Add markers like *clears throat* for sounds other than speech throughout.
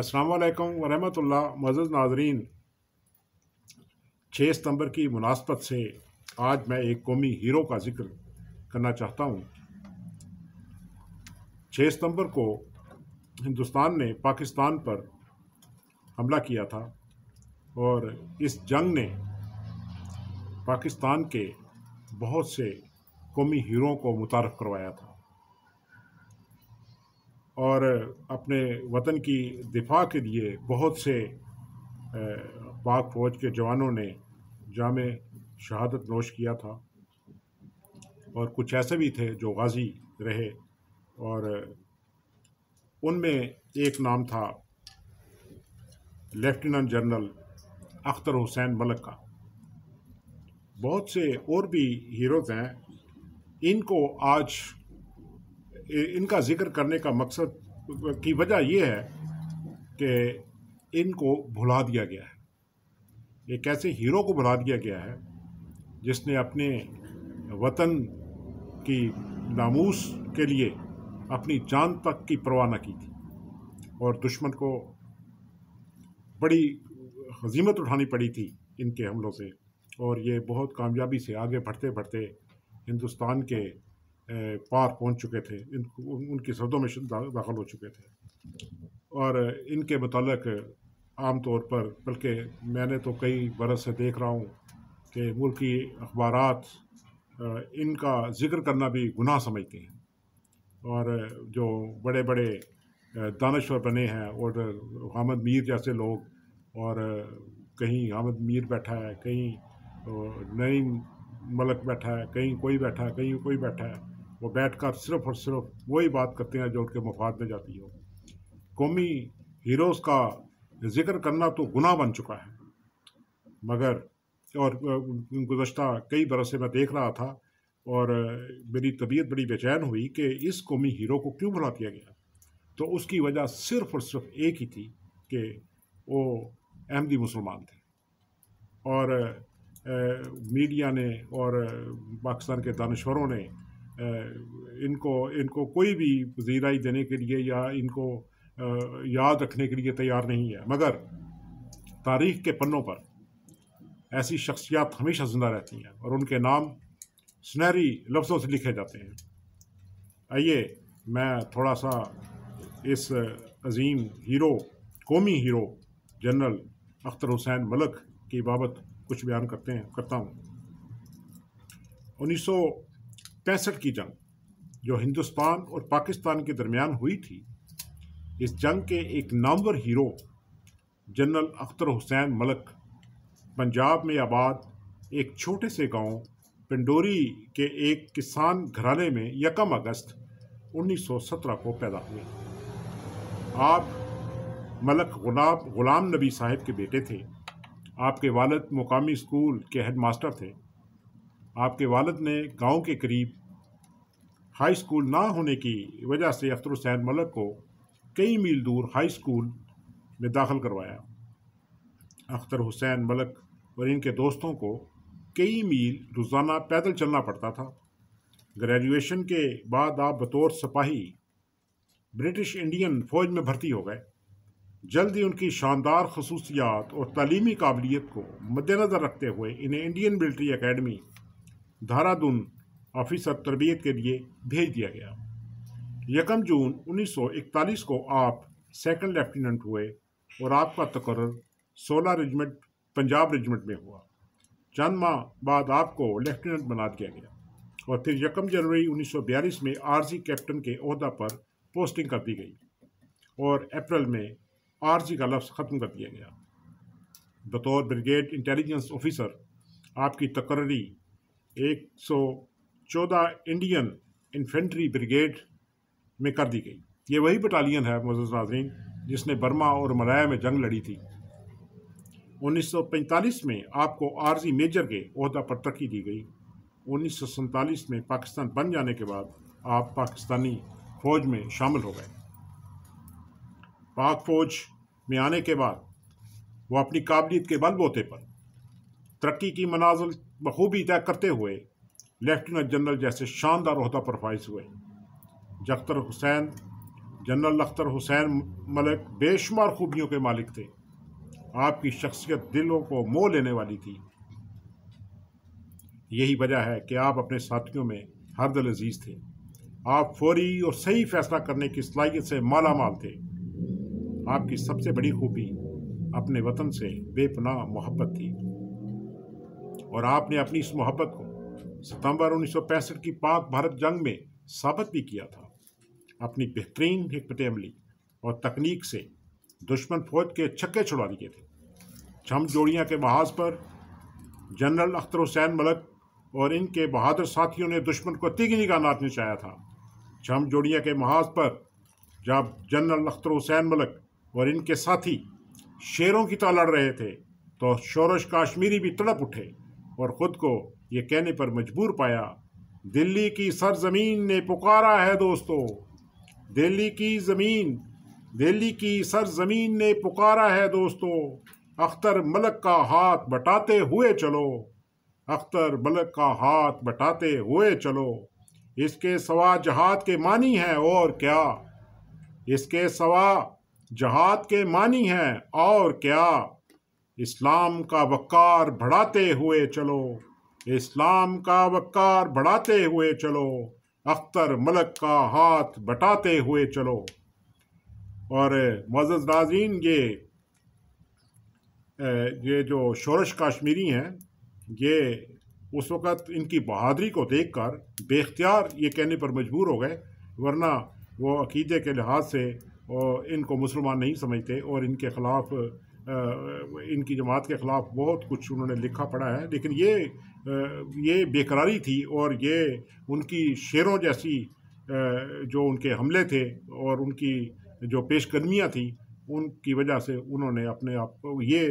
असलकम वरहमतुल्ला मजद नाजरीन छः सितंबर की मुनासबत से आज मैं एक कौमी हीरो का जिक्र करना चाहता हूँ छः सितंबर को हिंदुस्तान ने पाकिस्तान पर हमला किया था और इस जंग ने पाकिस्तान के बहुत से कौमी हीरों को मुतारफ़ करवाया था और अपने वतन की दिफा के लिए बहुत से पाक फ़ौज के जवानों ने जाम शहादत नोश किया था और कुछ ऐसे भी थे जो गाजी रहे और उनमें एक नाम था लेफ्टिनेंट जनरल अख्तर हुसैन मलक का बहुत से और भी हीरोज़ हैं इनको आज इनका जिक्र करने का मकसद की वजह यह है कि इनको भुला दिया गया है एक ऐसे हीरो को भुला दिया गया है जिसने अपने वतन की नामूस के लिए अपनी जान तक की परवाह न की थी और दुश्मन को बड़ी हजीमत उठानी पड़ी थी इनके हमलों से और ये बहुत कामयाबी से आगे बढ़ते बढ़ते हिंदुस्तान के पार पहुंच चुके थे इन उनकी सरदों में दाखिल हो चुके थे और इनके मतलब आम तौर पर बल्कि मैंने तो कई बरस से देख रहा हूँ कि मुल्की अखबार इनका ज़िक्र करना भी गुनाह समझते हैं और जो बड़े बड़े दानश्वर बने हैं और हामद मीर जैसे लोग और कहीं हामद मीर बैठा है कहीं नईम मलक बैठा है कहीं कोई बैठा है कहीं कोई बैठा है वो बैठ कर सिर्फ और सिर्फ वही बात करते हैं जो उनके मफाद में जाती हो कौमी हीरोज़ का जिक्र करना तो गुनाह बन चुका है मगर और गुज्त कई बरस से मैं देख रहा था और मेरी तबीयत बड़ी बेचैन हुई कि इस कौमी हीरो को क्यों भुला दिया गया तो उसकी वजह सिर्फ और सिर्फ एक ही थी कि वो अहमदी मुसलमान थे और मीडिया ने और पाकिस्तान के दानश्वरों ने इनको इनको कोई भी पजीराई देने के लिए या इनको याद रखने के लिए तैयार नहीं है मगर तारीख के पन्नों पर ऐसी शख्सियात हमेशा ज़िंदा रहती हैं और उनके नाम सुनहरी लफ्ज़ों से लिखे जाते हैं आइए मैं थोड़ा सा इस अजीम हीरो कौमी हीरो जनरल अख्तर हुसैन मलक की बाबत कुछ बयान करते हैं करता हूँ उन्नीस सौ पैंसठ की जंग जो हिंदुस्तान और पाकिस्तान के दरमियान हुई थी इस जंग के एक नामवर हीरो जनरल अख्तर हुसैन मलक पंजाब में आबाद एक छोटे से गांव पिंडोरी के एक किसान घराने में यकम अगस्त 1917 को पैदा हुए आप मलक गुलाब गुलाम नबी साहब के बेटे थे आपके वालद मुकामी स्कूल के हेडमास्टर थे आपके वालद ने गांव के करीब हाई स्कूल ना होने की वजह से अख्तर हुसैन मलक को कई मील दूर हाई स्कूल में दाखिल करवाया अख्तर हुसैन मलक और इनके दोस्तों को कई मील रोज़ाना पैदल चलना पड़ता था ग्रेजुएशन के बाद आप बतौर सिपाही ब्रिटिश इंडियन फ़ौज में भर्ती हो गए जल्द ही उनकी शानदार खसूसियात और तलीमी काबिलियत को मद्दनज़र रखते हुए इन्हें Indian military academy Dehradun officer तरबियत के लिए भेज दिया गया यकम जून 1941 को आप सेकंड लेफ्टिनेंट हुए और आपका तकर 16 रेजिमेंट पंजाब रेजिमेंट में हुआ चंद माह बाद आपको लेफ्टिनेंट बना दिया गया और फिर यकम जनवरी 1942 में आरजी कैप्टन के अहदा पर पोस्टिंग कर दी गई और अप्रैल में आरजी का लफ्ज़ ख़त्म कर दिया गया बतौर ब्रिगेड इंटेलिजेंस ऑफिसर आपकी तकर्री एक सौ चौदह इंडियन इन्फेंट्री ब्रिगेड में कर दी गई ये वही बटालियन है मजद नाजरीन जिसने बर्मा और मलाया में जंग लड़ी थी 1945 में आपको आर्जी मेजर के अहदा पर तरक्की दी गई उन्नीस में पाकिस्तान बन जाने के बाद आप पाकिस्तानी फ़ौज में शामिल हो गए पाक फ़ौज में आने के बाद वो अपनी काबिलियत के बल बोते पर तरक्की की मनाजल बखूबी तय करते हुए लेफ्टिनेंट जनरल जैसे शानदार अहदा पर फाइज हुए जख्तर हुसैन जनरल अख्तर हुसैन मलिक बेशुमार खूबियों के मालिक थे आपकी शख्सियत दिलों को मोह लेने वाली थी यही वजह है कि आप अपने साथियों में हरदल अजीज़ थे आप फौरी और सही फैसला करने की सलाहियत से माला माल थे आपकी सबसे बड़ी खूबी अपने वतन से बेपनाह मोहब्बत थी और आपने अपनी इस मोहब्बत को सितंबर उन्नीस की पाक भारत जंग में साबित भी किया था अपनी बेहतरीन हमत अमली और तकनीक से दुश्मन फौज के छक्के छुड़ा दिए थे छम जोड़ियाँ के महाज पर जनरल अख्तर हुसैन मलक और इनके बहादुर साथियों ने दुश्मन को का नाच नचाया था छम जोड़ियाँ के महाज पर जब जनरल अख्तर हुसैन मलक और इनके साथी शेरों की तरह लड़ रहे थे तो शोरश काश्मीरी भी तड़प उठे और ख़ुद को ये कहने पर मजबूर पाया दिल्ली की सरजमीन ने पुकारा है दोस्तों दिल्ली की ज़मीन दिल्ली की सरजमीन ने पुकारा है दोस्तों अख्तर मलक का हाथ बटाते हुए चलो अख्तर मलक का हाथ बटाते हुए चलो इसके सवा जहाद के मानी हैं और क्या इसके सवा जहाद के मानी हैं और क्या इस्लाम का वक़ार बढ़ाते हुए चलो इस्लाम का वक़ार बढ़ाते हुए चलो अख्तर मलक का हाथ बटाते हुए चलो और मजद नाजीन ये ये जो शोरश काश्मीरी हैं ये उस वक़्त इनकी बहादरी को देख कर बेख्तियार ये कहने पर मजबूर हो गए वरना वो अकीदे के लिहाज से इनको मुसलमान नहीं समझते और इनके ख़िलाफ़ इनकी जमात के ख़िलाफ़ बहुत कुछ उन्होंने लिखा पड़ा है लेकिन ये ये बेकरारी थी और ये उनकी शेरों जैसी जो उनके हमले थे और उनकी जो पेशकदमियाँ थी उनकी वजह से उन्होंने अपने आप को ये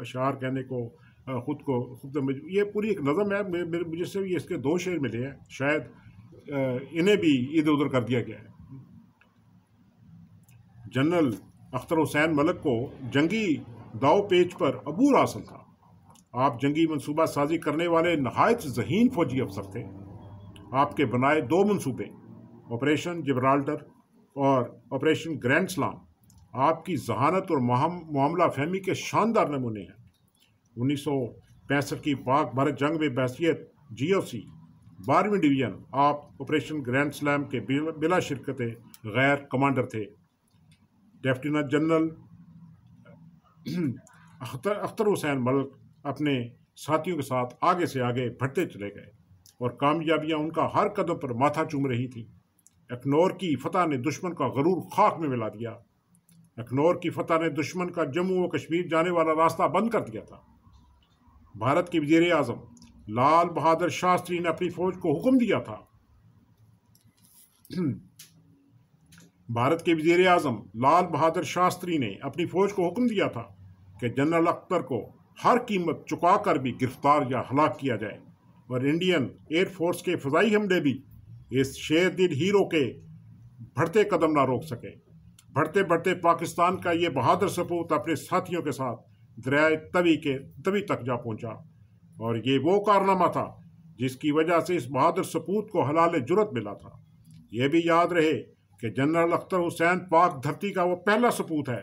अशार कहने को ख़ुद को खुद ये पूरी एक नज़म है मुझे से ये इसके दो शेर मिले हैं शायद इन्हें भी इधर उधर कर दिया गया है जनरल अख्तर हुसैन मलक को जंगी दाव पेज पर अबूर हासिल था आप जंगी मनसूबा साजी करने वाले नहायत जहीन फौजी अफसर थे आपके बनाए दो मनसूबे ऑपरेशन जिब्राल्टर और ऑपरेशन ग्रैंड स्लाम आपकी जहानत और मामला फहमी के शानदार नमूने हैं उन्नीस सौ पैंसठ की पाक भारत जंग में बैसीत जी ओ सी बारहवीं डिवीज़न आप ऑपरेशन ग्रैंड स्लैम के बिला शिरकत गैर कमांडर थे लेफ्टिनेंट जनरल *clears throat* अख्तर अख्तर हुसैन मलक अपने साथियों के साथ आगे से आगे बढ़ते चले गए और कामयाबियां उनका हर कदम पर माथा चूम रही थी अखनौर की फतह ने दुश्मन का गरूर खाक में मिला दिया अखनौर की फतह ने दुश्मन का जम्मू व कश्मीर जाने वाला रास्ता बंद कर दिया था भारत के वजीर अजम लाल बहादुर शास्त्री ने अपनी फौज को हुक्म दिया था *clears throat* भारत के वजीर अजम लाल बहादुर शास्त्री ने अपनी फौज को हुक्म दिया था कि जनरल अख्तर को हर कीमत चुका कर भी गिरफ्तार या हलाक किया जाए और इंडियन एयरफोर्स के फजाई हमले भी इस शेर दिल हीरो के बढ़ते कदम ना रोक सके बढ़ते बढ़ते पाकिस्तान का ये बहादुर सपूत अपने साथियों के साथ दरियाए तवी के तवी तक जा पहुंचा और ये वो कारनामा था जिसकी वजह से इस बहादुर सपूत को हलाल जुरत मिला था यह भी याद रहे कि जनरल अख्तर हुसैन पाक धरती का वो पहला सपूत है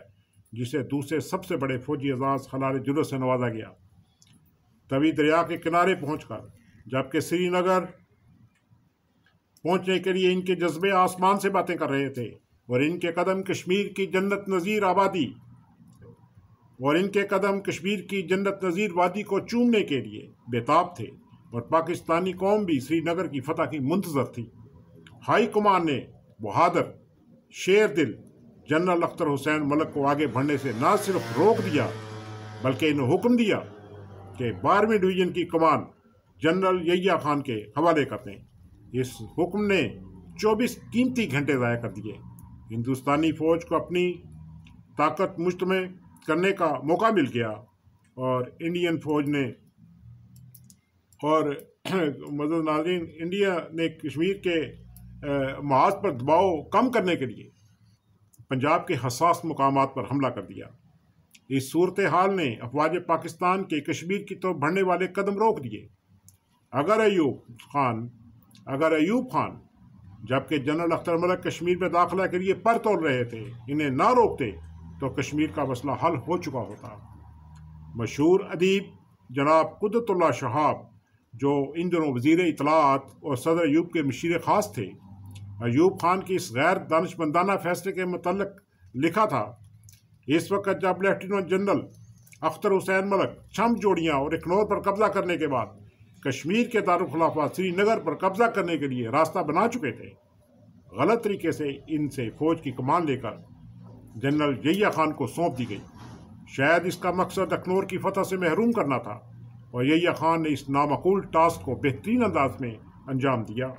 जिसे दूसरे सबसे बड़े फौजी एजाज हलाल जुलूस से नवाजा गया तभी दरिया के किनारे पहुंचकर जबकि श्रीनगर पहुंचने के लिए इनके जज्बे आसमान से बातें कर रहे थे और इनके कदम कश्मीर की जन्नत नज़ीर आबादी और इनके कदम कश्मीर की जन्नत नज़ीर वादी को चूमने के लिए बेताब थे और पाकिस्तानी कौम भी श्रीनगर की फतह की मुंतज़र थी हाई कमान ने बहादुर शेर दिल जनरल अख्तर हुसैन मलक को आगे बढ़ने से ना सिर्फ रोक दिया बल्कि इन्हें हुक्म दिया कि बारहवीं डिवीज़न की कमान जनरल यैया खान के हवाले कर दें इस हुक्म ने 24 कीमती घंटे ज़ाया कर दिए हिंदुस्तानी फ़ौज को अपनी ताकत मुश्तम करने का मौका मिल गया और इंडियन फौज ने और *clears throat* मदद नाजीन इंडिया ने कश्मीर के महाज पर दबाव कम करने के लिए पंजाब के हसास मकाम पर हमला कर दिया इस सूरत हाल ने अफवाज पाकिस्तान के कश्मीर की तरफ बढ़ने वाले कदम रोक दिए अगर अयूब खान अगर अयूब खान जबकि जनरल अख्तर मलक कश्मीर में दाखिला के लिए पर तोड़ रहे थे इन्हें ना रोकते तो कश्मीर का मसला हल हो चुका होता मशहूर अदीब जनाब कुदतुल्ला शहाब जो इन दिनों वजीर इतलात और सदर अयूब के मशीर खास थे अयूब खान की इस गैर दानशमंदाना फैसले के मतलब लिखा था इस वक्त जब लेफ्टिनेंट जनरल अख्तर हुसैन मलक छम जोड़ियाँ और इकनौर पर कब्जा करने के बाद कश्मीर के दारखिलाफा श्रीनगर पर कब्जा करने के लिए रास्ता बना चुके थे गलत तरीके से इनसे फौज की कमान लेकर जनरल जैया खान को सौंप दी गई शायद इसका मकसद अखनौर की फतह से महरूम करना था और यया खान ने इस नामकूल टास्क को बेहतरीन अंदाज में अंजाम दिया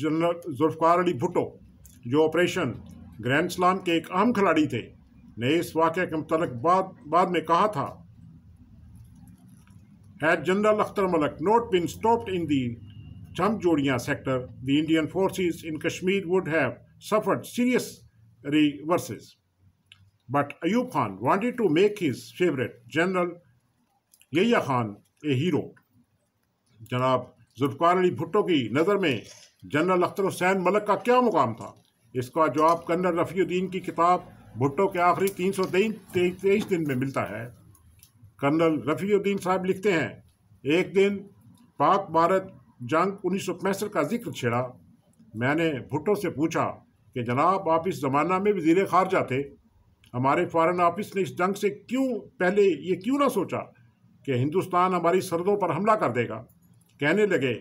जनरल जुल्फकार अली भुट्टो जो ऑपरेशन ग्रैंड स्लाम के एक अहम खिलाड़ी थे ने इस वाक्य के मुतलक बाद, बाद में कहा था had general Akhtar Malik not been stopped in the Chhamb जोड़िया sector the Indian forces in Kashmir would have suffered serious reverses but Ayub Khan wanted to make his favourite general Yahya Khan a hero जनाब जुल्फकार अली भुट्टो की नज़र में जनरल अख्तर हुसैन मलक का क्या मुकाम था इसका जवाब कर्नल रफ़ीउद्दीन की किताब भुट्टो के आखिरी तीन सौ तेईस दिन में मिलता है कर्नल रफ़ीउद्दीन साहब लिखते हैं एक दिन पाक भारत जंग उन्नीस सौ का जिक्र छेड़ा मैंने भुट्टो से पूछा कि जनाब आप इस ज़माना में वजीर खारजा थे हमारे फॉरेन ऑफिस ने इस जंग से क्यों पहले ये क्यों ना सोचा कि हिंदुस्तान हमारी सरदों पर हमला कर देगा कहने लगे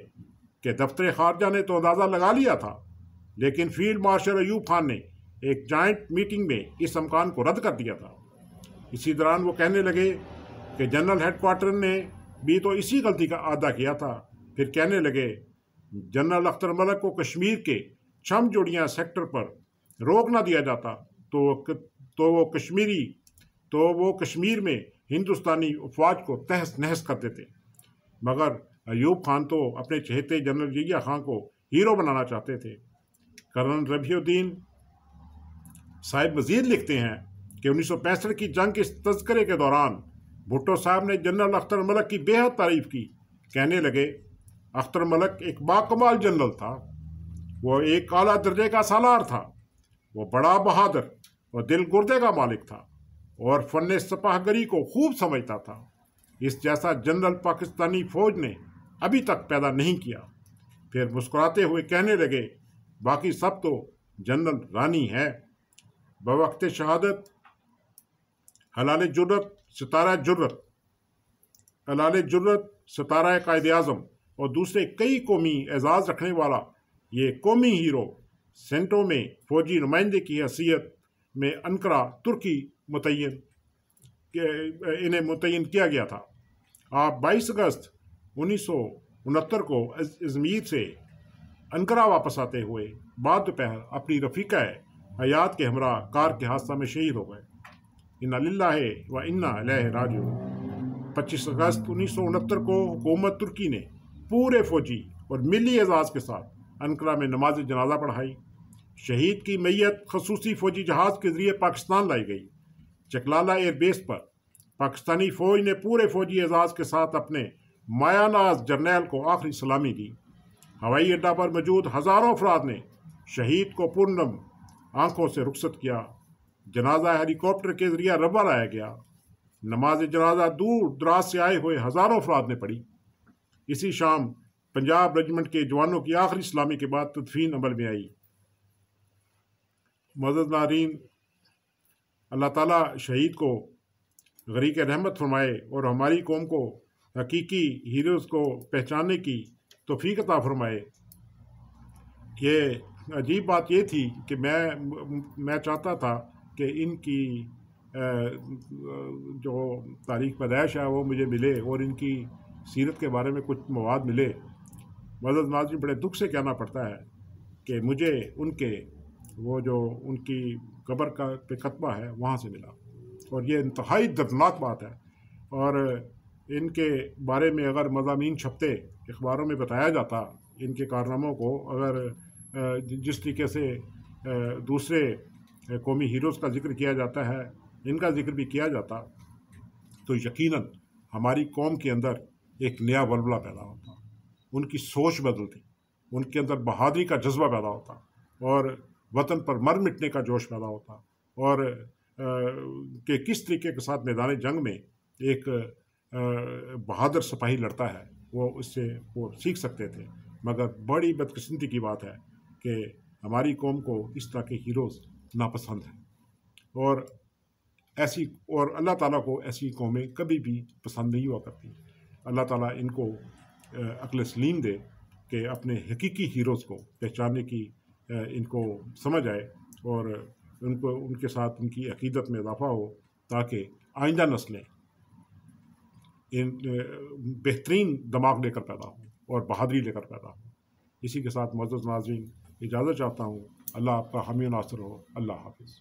कि दफ्तर खारजा ने तो अंदाज़ा लगा लिया था लेकिन फील्ड मार्शल अयूब खान ने एक जॉइंट मीटिंग में इस अमकान को रद्द कर दिया था इसी दौरान वो कहने लगे कि जनरल हेडकोार्टर ने भी तो इसी गलती का अदा किया था फिर कहने लगे जनरल अख्तर मलक को कश्मीर के छम जोड़ियाँ सेक्टर पर रोक ना दिया जाता तो तो वो कश्मीरी तो वो कश्मीर में हिंदुस्तानी अफवाज को तहस नहस कर देते मगर अयूब खान तो अपने चहेते जनरल जिया ख़ान को हीरो बनाना चाहते थे कर्नल रबीउद्दीन साहिब मजीद लिखते हैं कि उन्नीस की जंग के तस्करे के दौरान भुट्टो साहब ने जनरल अख्तर मलक की बेहद तारीफ की कहने लगे अख्तर मलक एक बाकमाल जनरल था वो एक अला दर्जे का सालार था वो बड़ा बहादुर और दिल गुर्दे का मालिक था और फन सपाहगरी को खूब समझता था इस जैसा जनरल पाकिस्तानी फौज ने अभी तक पैदा नहीं किया फिर मुस्कुराते हुए कहने लगे बाकी सब तो जनरल रानी है बवक्त शहादत हलाल जुर्रत सितारा जुर्रत हलाल जुर्रत सितारा कायद अजम और दूसरे कई कौमी एजाज़ रखने वाला ये कौमी हीरो सेंटो में फौजी नुमाइंदे की हैसियत में अनकरा तुर्की मुतन इन्हें मुतिन किया गया था आप 22 अगस्त उन्नीस को अजमेर से अनकरा वापस आते हुए बाद दोपहर अपनी रफीका हयात के हमरा कार के हादसा में शहीद हो गए इन्ना है व इन्ना लह राज पच्चीस अगस्त उन्नीस सौ उनहत्तर को हुकूमत तुर्की ने पूरे फौजी और मिली एजाज़ के साथ अनकरा में नमाज जनाजा पढ़ाई शहीद की मैयत खसूसी फौजी जहाज़ के ज़रिए पाकिस्तान लाई गई चकलाला एयरबेस पर पाकिस्तानी फ़ौज ने पूरे फौजी एजाज़ के साथ अपने मायानाज जर्नैल को आखिरी सलामी दी हवाई अड्डा पर मौजूद हज़ारों अफराद ने शहीद को पूर्णम आंखों से रुखसत किया जनाजा हेलीकॉप्टर के जरिए रबा लाया गया नमाज जनाजा दूर दराज से आए हुए हज़ारों अफराद ने पढ़ी इसी शाम पंजाब रेजिमेंट के जवानों की आखिरी सलामी के बाद तदफीन अमल में आई मदद नारीन अल्लाह ताला शहीद को गरीक रहमत फरमाए और हमारी कौम को हकीकी हीरोज़ को पहचानने की अता फरमाए ये अजीब बात ये थी कि मैं मैं चाहता था कि इनकी जो तारीख पैदाइश है वो मुझे मिले और इनकी सीरत के बारे में कुछ मवाद मिले मदद नाजी बड़े दुख से कहना पड़ता है कि मुझे उनके वो जो उनकी कब्र का पे खतबा है वहाँ से मिला और ये इंतहाई दर्दनाक बात है और इनके बारे में अगर मजामी छपते अखबारों में बताया जाता इनके कारनामों को अगर जिस तरीके से दूसरे कौमी हीरोज़ का जिक्र किया जाता है इनका जिक्र भी किया जाता तो यकीनन हमारी कौम के अंदर एक नया बलबला पैदा होता उनकी सोच बदलती उनके अंदर बहादरी का जज्बा पैदा होता और वतन पर मर मिटने का जोश पैदा होता और आ, के किस तरीके के साथ मैदान जंग में एक बहादुर सिपाही लड़ता है वो उससे वो सीख सकते थे मगर बड़ी बदकस्मती की बात है कि हमारी कौम को इस तरह के हीरोज़ नापसंद हैं और ऐसी और अल्लाह ताला को ऐसी कौमें कभी भी पसंद नहीं हुआ करती अल्लाह ताला इनको अकल सलीम दे कि अपने हकीकी हीरोज़ को पहचानने की इनको समझ आए और उनको उनके साथ उनकी अकीदत में इजाफा हो ताकि आइंदा नस्लें इन बेहतरीन दिमाग लेकर पैदा हूँ और बहादरी लेकर पैदा हूँ इसी के साथ मजद नाजरीन इजाज़त चाहता हूँ अल्लाह आपका हमी नासर हो अल्लाह हाफिज़